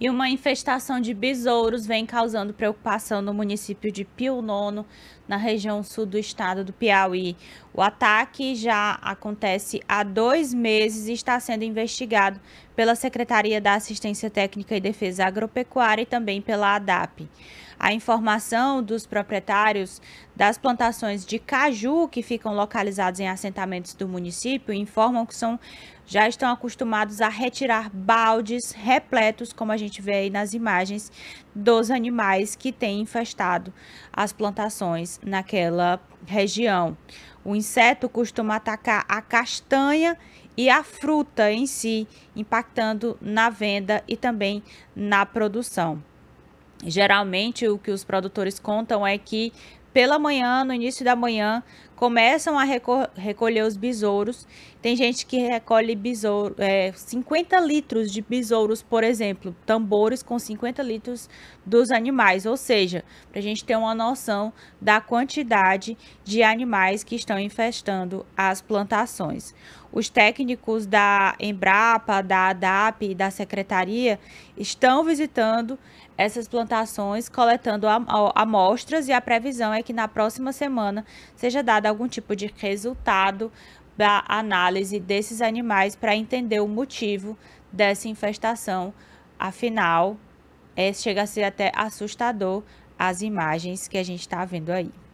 E uma infestação de besouros vem causando preocupação no município de Pio Nono, na região sul do estado do Piauí. O ataque já acontece há dois meses e está sendo investigado pela Secretaria da Assistência Técnica e Defesa Agropecuária e também pela ADAP. A informação dos proprietários das plantações de caju que ficam localizados em assentamentos do município informam que são já estão acostumados a retirar baldes repletos, como a gente vê aí nas imagens, dos animais que têm infestado as plantações naquela região. O inseto costuma atacar a castanha e a fruta em si, impactando na venda e também na produção. Geralmente o que os produtores contam é que pela manhã, no início da manhã, começam a recol recolher os besouros. Tem gente que recolhe besouro, é, 50 litros de besouros, por exemplo, tambores com 50 litros dos animais. Ou seja, para a gente ter uma noção da quantidade de animais que estão infestando as plantações. Os técnicos da Embrapa, da ADAP e da Secretaria estão visitando essas plantações, coletando amostras e a previsão é que na próxima semana seja dada algum tipo de resultado da análise desses animais para entender o motivo dessa infestação. Afinal, é, chega a ser até assustador as imagens que a gente está vendo aí.